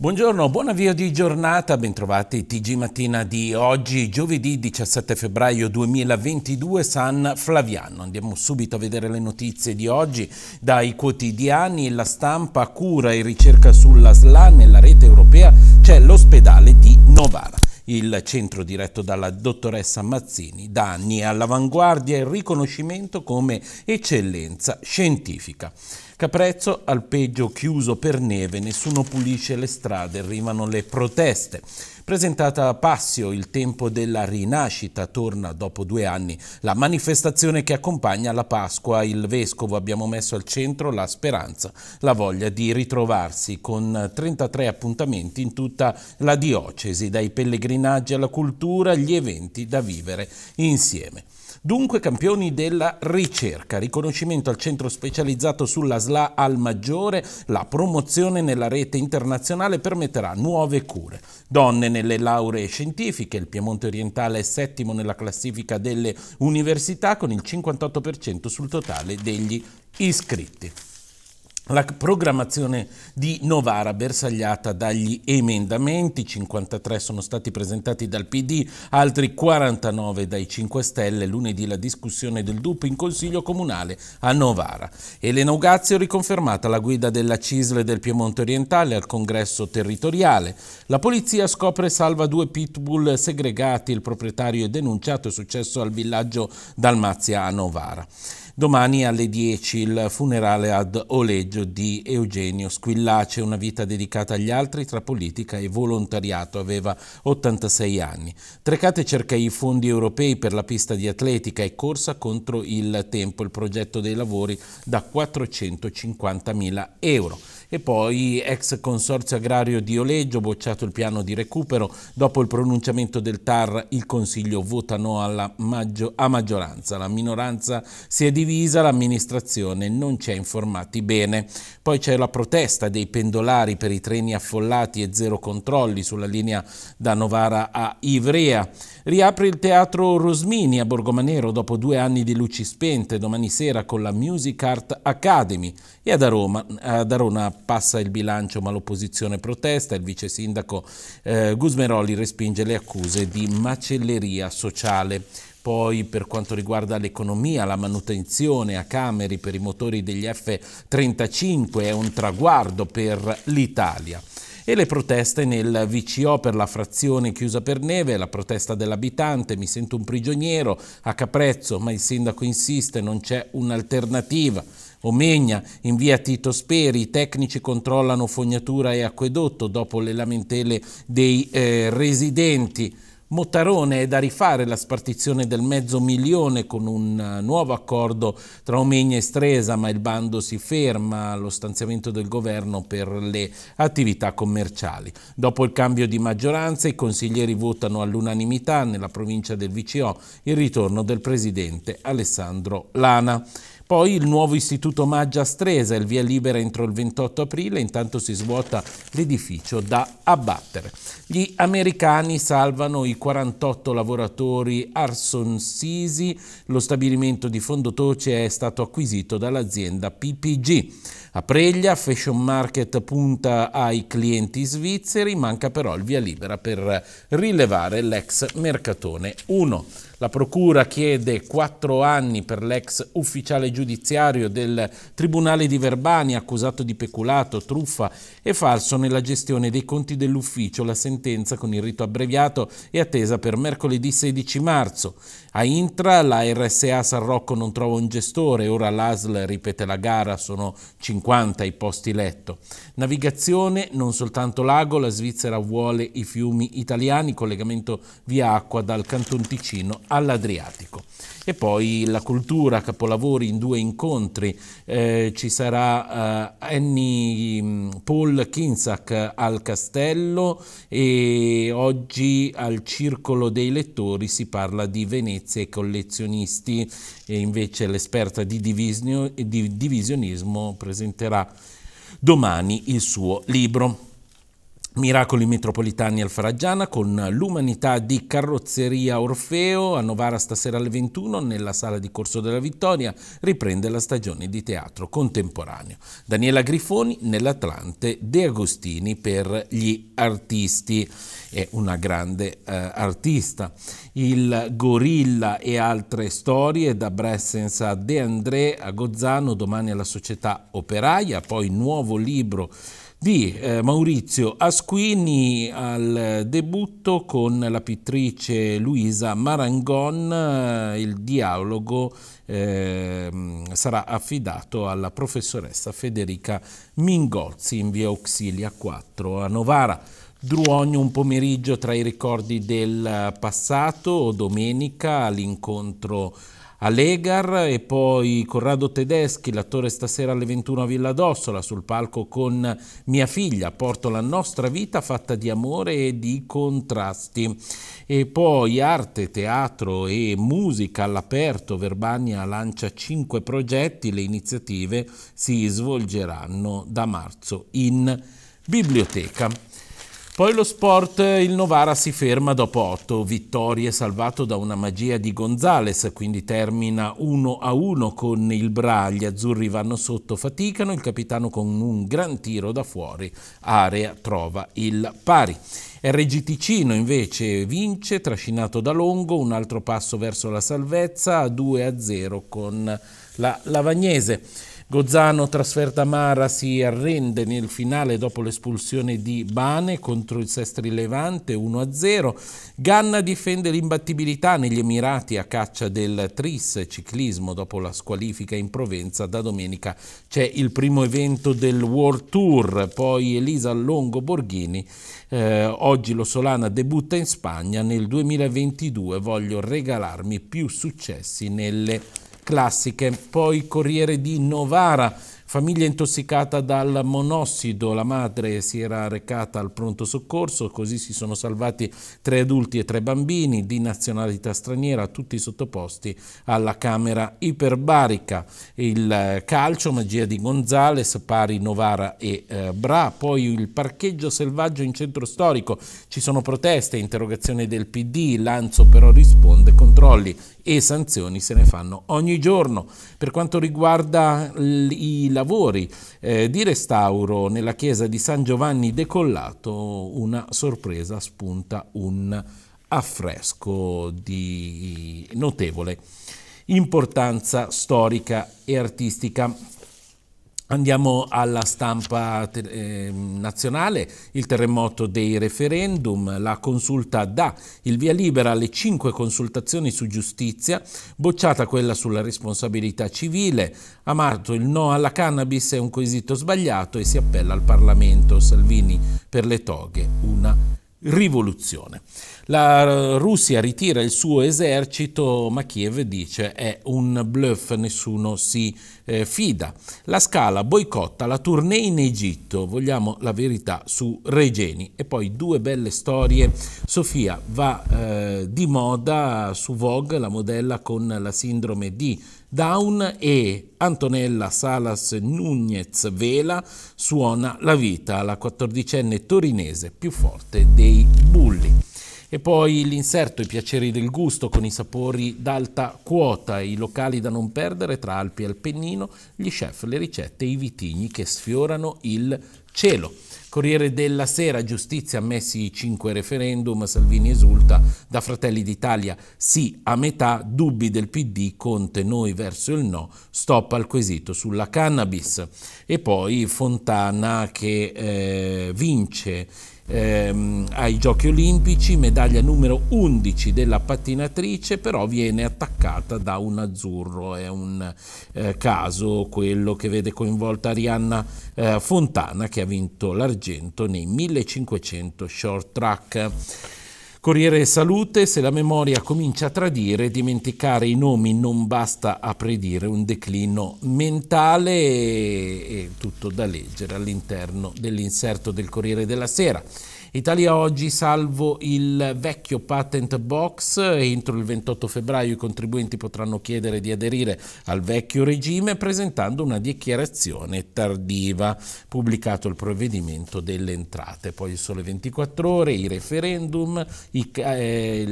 Buongiorno, buon avvio di giornata, bentrovati TG Mattina di oggi, giovedì 17 febbraio 2022, San Flaviano. Andiamo subito a vedere le notizie di oggi dai quotidiani, la stampa cura e ricerca sulla SLA, nella rete europea c'è l'ospedale di Novara. Il centro diretto dalla dottoressa Mazzini da anni all'avanguardia e riconoscimento come eccellenza scientifica. Caprezzo al peggio chiuso per neve, nessuno pulisce le strade, arrivano le proteste. Presentata a Passio, il tempo della rinascita torna dopo due anni. La manifestazione che accompagna la Pasqua, il Vescovo abbiamo messo al centro la speranza, la voglia di ritrovarsi con 33 appuntamenti in tutta la diocesi, dai pellegrinaggi alla cultura, gli eventi da vivere insieme. Dunque campioni della ricerca, riconoscimento al centro specializzato sulla ASLA al maggiore, la promozione nella rete internazionale permetterà nuove cure. Donne nelle lauree scientifiche, il Piemonte orientale è settimo nella classifica delle università con il 58% sul totale degli iscritti la programmazione di Novara bersagliata dagli emendamenti, 53 sono stati presentati dal PD, altri 49 dai 5 Stelle, lunedì la discussione del DUP in Consiglio Comunale a Novara. Elena Ugazio riconfermata la guida della CISL del Piemonte Orientale al congresso territoriale. La polizia scopre e salva due pitbull segregati, il proprietario è denunciato, è successo al villaggio Dalmazia a Novara. Domani alle 10 il funerale ad Oleggio di Eugenio Squillace, una vita dedicata agli altri tra politica e volontariato, aveva 86 anni. Trecate cerca i fondi europei per la pista di atletica e corsa contro il tempo, il progetto dei lavori da 450 mila euro. E poi ex consorzio agrario di Oleggio, bocciato il piano di recupero, dopo il pronunciamento del TAR il Consiglio vota no alla maggio a maggioranza, la minoranza si è divisa divisa, l'amministrazione non ci ha informati bene. Poi c'è la protesta dei pendolari per i treni affollati e zero controlli sulla linea da Novara a Ivrea. Riapre il teatro Rosmini a Borgomanero dopo due anni di luci spente domani sera con la Music Art Academy e ad Aroma, ad Arona passa il bilancio ma l'opposizione protesta, il vice sindaco eh, Gusmeroli respinge le accuse di macelleria sociale poi per quanto riguarda l'economia, la manutenzione a cameri per i motori degli F-35 è un traguardo per l'Italia e le proteste nel VCO per la frazione chiusa per neve, la protesta dell'abitante, mi sento un prigioniero a Caprezzo, ma il sindaco insiste, non c'è un'alternativa. Omegna, in via Tito Speri, i tecnici controllano fognatura e acquedotto dopo le lamentele dei eh, residenti. Mottarone è da rifare la spartizione del mezzo milione con un eh, nuovo accordo tra Omegna e Stresa, ma il bando si ferma allo stanziamento del governo per le attività commerciali. Dopo il cambio di maggioranza i consiglieri votano all'unanimità nella provincia del VCO il ritorno del presidente Alessandro Lana. Poi il nuovo istituto Maggia Stresa, il via libera entro il 28 aprile, intanto si svuota l'edificio da abbattere. Gli americani salvano i 48 lavoratori Arson Sisi, lo stabilimento di Fondotoce è stato acquisito dall'azienda PPG. A Preglia Fashion Market punta ai clienti svizzeri, manca però il via libera per rilevare l'ex Mercatone 1. La Procura chiede quattro anni per l'ex ufficiale giudiziario del Tribunale di Verbani accusato di peculato, truffa e falso nella gestione dei conti dell'ufficio. La sentenza con il rito abbreviato è attesa per mercoledì 16 marzo. A Intra la RSA San Rocco non trova un gestore, ora l'ASL ripete la gara, sono 50 i posti letto. Navigazione, non soltanto lago, la Svizzera vuole i fiumi italiani, collegamento via acqua dal Canton Ticino all'Adriatico. E poi la cultura, capolavori in due incontri, eh, ci sarà eh, Annie mm, Paul Kinsack al Castello e oggi al Circolo dei Lettori si parla di Venezia e collezionisti e invece l'esperta di, divisio, di divisionismo presenterà domani il suo libro. Miracoli metropolitani al Faraggiana con l'umanità di Carrozzeria Orfeo a Novara stasera alle 21 nella sala di Corso della Vittoria riprende la stagione di teatro contemporaneo. Daniela Grifoni nell'Atlante De Agostini per gli artisti, è una grande eh, artista. Il Gorilla e altre storie da Bressens a De André a Gozzano domani alla Società Operaia, poi nuovo libro di eh, Maurizio Asquini al debutto con la pittrice Luisa Marangon. Eh, il dialogo eh, sarà affidato alla professoressa Federica Mingozzi in via Auxilia 4 a Novara. Druogno un pomeriggio tra i ricordi del passato, domenica all'incontro all'Egar e poi Corrado Tedeschi, l'attore stasera alle 21 a Villa d'Ossola sul palco con mia figlia, porto la nostra vita fatta di amore e di contrasti. E poi arte, teatro e musica all'aperto, Verbania lancia cinque progetti, le iniziative si svolgeranno da marzo in biblioteca. Poi lo sport, il Novara si ferma dopo 8 vittorie, salvato da una magia di Gonzales, quindi termina 1 a 1 con il Bra, gli azzurri vanno sotto, faticano, il capitano con un gran tiro da fuori, area trova il pari. RG Ticino invece vince, trascinato da Longo, un altro passo verso la salvezza, 2 a 0 con la Lavagnese. Gozzano, trasferta Mara si arrende nel finale dopo l'espulsione di Bane contro il Sestri Levante 1-0. Ganna difende l'imbattibilità negli Emirati a caccia del Tris ciclismo dopo la squalifica in Provenza. Da domenica c'è il primo evento del World Tour, poi Elisa Longo Borghini. Eh, oggi lo Solana debutta in Spagna. Nel 2022 voglio regalarmi più successi nelle classiche. Poi Corriere di Novara Famiglia intossicata dal monossido, la madre si era recata al pronto soccorso, così si sono salvati tre adulti e tre bambini di nazionalità straniera, tutti sottoposti alla camera iperbarica. Il eh, calcio, magia di Gonzales, pari Novara e eh, Bra, poi il parcheggio selvaggio in centro storico, ci sono proteste, interrogazioni del PD, Lanzo però risponde, controlli e sanzioni se ne fanno ogni giorno. Per quanto riguarda il lavori eh, di restauro nella chiesa di San Giovanni Decollato una sorpresa spunta un affresco di notevole importanza storica e artistica. Andiamo alla stampa eh, nazionale, il terremoto dei referendum, la consulta dà il via libera alle cinque consultazioni su giustizia, bocciata quella sulla responsabilità civile, amato il no alla cannabis è un quesito sbagliato e si appella al Parlamento, Salvini per le toghe, una rivoluzione. La Russia ritira il suo esercito, ma Kiev dice è un bluff, nessuno si eh, fida. La Scala boicotta la tournée in Egitto, vogliamo la verità su Regeni. E poi due belle storie, Sofia va eh, di moda su Vogue, la modella con la sindrome di Down e Antonella Salas Nunez Vela suona la vita alla quattordicenne torinese più forte dei bulli. E poi l'inserto I piaceri del gusto con i sapori d'alta quota, i locali da non perdere tra Alpi e Alpennino, gli chef, le ricette e i vitigni che sfiorano il cielo. Corriere della Sera, giustizia, ammessi i cinque referendum, Salvini esulta, da Fratelli d'Italia sì a metà, dubbi del PD, Conte noi verso il no, stop al quesito sulla cannabis. E poi Fontana che eh, vince ehm, ai Giochi Olimpici, medaglia numero 11 della pattinatrice, però viene attaccata da un azzurro, è un eh, caso quello che vede coinvolta Arianna eh, Fontana che ha vinto l'argento nei 1500 short track. Corriere Salute, se la memoria comincia a tradire, dimenticare i nomi non basta a predire un declino mentale e, e tutto da leggere all'interno dell'inserto del Corriere della Sera. Italia oggi, salvo il vecchio patent box, entro il 28 febbraio i contribuenti potranno chiedere di aderire al vecchio regime presentando una dichiarazione tardiva. Pubblicato il provvedimento delle entrate, poi il sole 24 ore, i referendum, i, eh,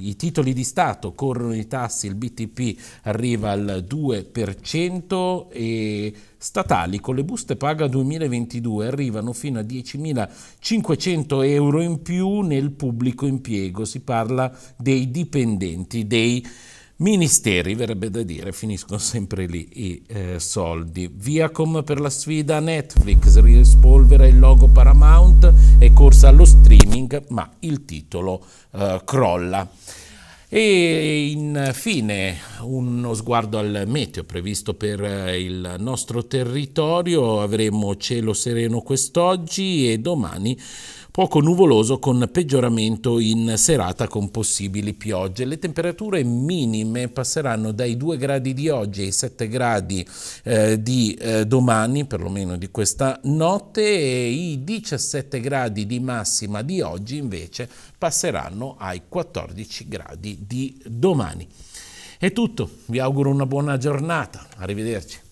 i titoli di Stato corrono i tassi, il BTP arriva al 2% e statali con le buste paga 2022 arrivano fino a 10.500 euro in più nel pubblico impiego, si parla dei dipendenti, dei ministeri, verrebbe da dire, finiscono sempre lì i eh, soldi. Viacom per la sfida Netflix, rispolvera il logo Paramount e corsa allo streaming, ma il titolo eh, crolla. E infine uno sguardo al meteo previsto per eh, il nostro territorio, avremo cielo sereno quest'oggi e domani poco nuvoloso con peggioramento in serata con possibili piogge. Le temperature minime passeranno dai 2 gradi di oggi ai 7 gradi eh, di eh, domani, perlomeno di questa notte, e i 17 gradi di massima di oggi invece passeranno ai 14 gradi di domani. È tutto, vi auguro una buona giornata, arrivederci.